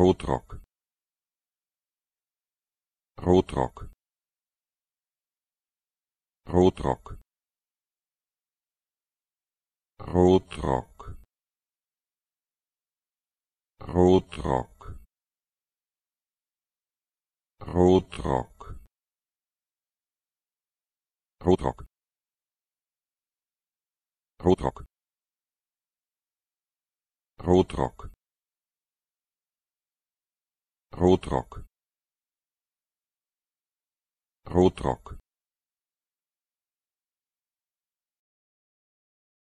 roodrok roodrok roodrok roodrok roodrok roodrok roodrok roodrok roodrok Rotrock Rotrock